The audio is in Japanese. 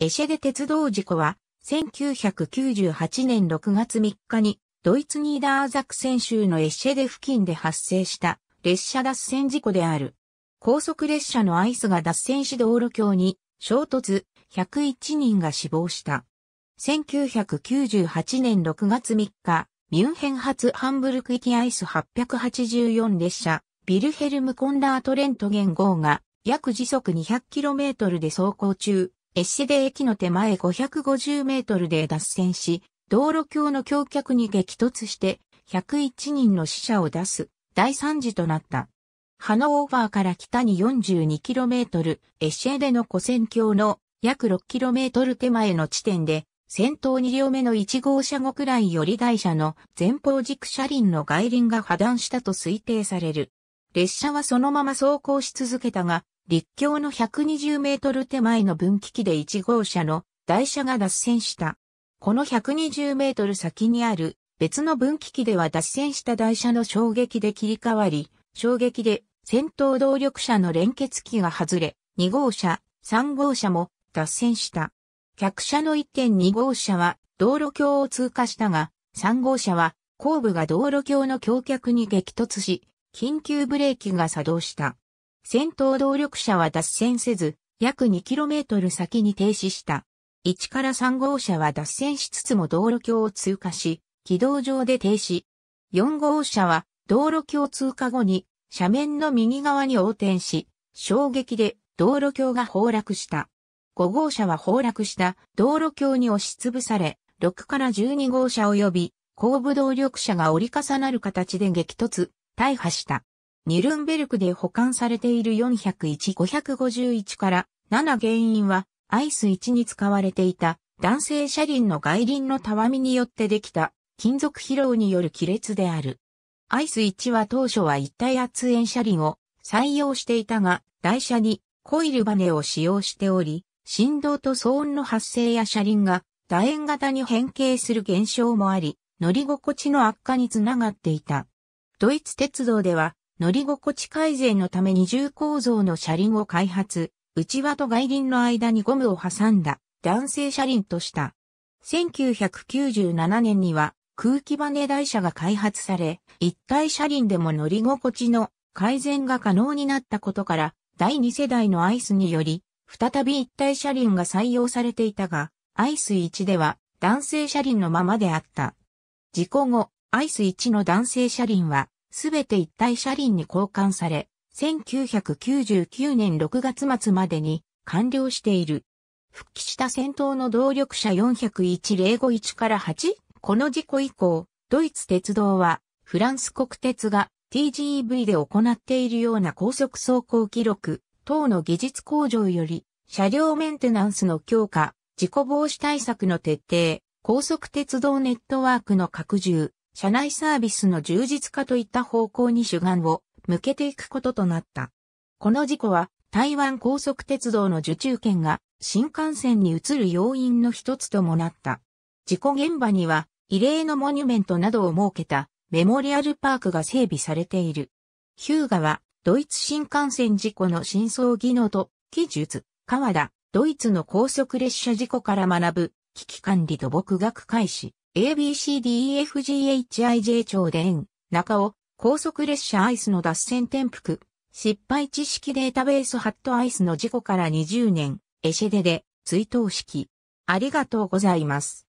エシェデ鉄道事故は、1998年6月3日に、ドイツニーダーザクセン州のエシェデ付近で発生した列車脱線事故である。高速列車のアイスが脱線し道路橋に衝突、101人が死亡した。1998年6月3日、ミュンヘン発ハンブルク行きアイス884列車、ビルヘルム・コンラート・レントゲン号が、約時速 200km で走行中、エッシェデ駅の手前550メートルで脱線し、道路橋の橋脚に激突して101人の死者を出す大惨事となった。ハノーバーから北に4 2トル、エッシェデの古戦橋の約6トル手前の地点で、先頭2両目の1号車後くらいより台車の前方軸車輪の外輪が破断したと推定される。列車はそのまま走行し続けたが、陸橋の120メートル手前の分岐器で1号車の台車が脱線した。この120メートル先にある別の分岐器では脱線した台車の衝撃で切り替わり、衝撃で先頭動力車の連結器が外れ、2号車、3号車も脱線した。客車の1.2号車は道路橋を通過したが、3号車は後部が道路橋の橋脚に激突し、緊急ブレーキが作動した。戦闘動力車は脱線せず、約 2km 先に停止した。1から3号車は脱線しつつも道路橋を通過し、軌道上で停止。4号車は道路橋通過後に斜面の右側に横転し、衝撃で道路橋が崩落した。5号車は崩落した道路橋に押しつぶされ、6から12号車及び後部動力車が折り重なる形で激突、大破した。ニルンベルクで保管されている401-551から7原因はアイス1に使われていた男性車輪の外輪のたわみによってできた金属疲労による亀裂である。アイス1は当初は一体圧縁車輪を採用していたが台車にコイルバネを使用しており、振動と騒音の発生や車輪が楕円型に変形する現象もあり、乗り心地の悪化につながっていた。ドイツ鉄道では乗り心地改善のため二重構造の車輪を開発、内輪と外輪の間にゴムを挟んだ男性車輪とした。1997年には空気バネ台車が開発され、一体車輪でも乗り心地の改善が可能になったことから、第2世代のアイスにより、再び一体車輪が採用されていたが、アイス1では男性車輪のままであった。事故後、アイス1の男性車輪はすべて一体車輪に交換され、1999年6月末までに完了している。復帰した戦闘の動力車401051から8、この事故以降、ドイツ鉄道は、フランス国鉄が TGV で行っているような高速走行記録等の技術向上より、車両メンテナンスの強化、事故防止対策の徹底、高速鉄道ネットワークの拡充、社内サービスの充実化といった方向に主眼を向けていくこととなった。この事故は台湾高速鉄道の受注券が新幹線に移る要因の一つともなった。事故現場には異例のモニュメントなどを設けたメモリアルパークが整備されている。ヒューガはドイツ新幹線事故の真相技能と技術、川田、ドイツの高速列車事故から学ぶ危機管理土木学会士。ABCDEFGHIJ 超電、中尾、高速列車アイスの脱線転覆、失敗知識データベースハットアイスの事故から20年、エシェデで追悼式。ありがとうございます。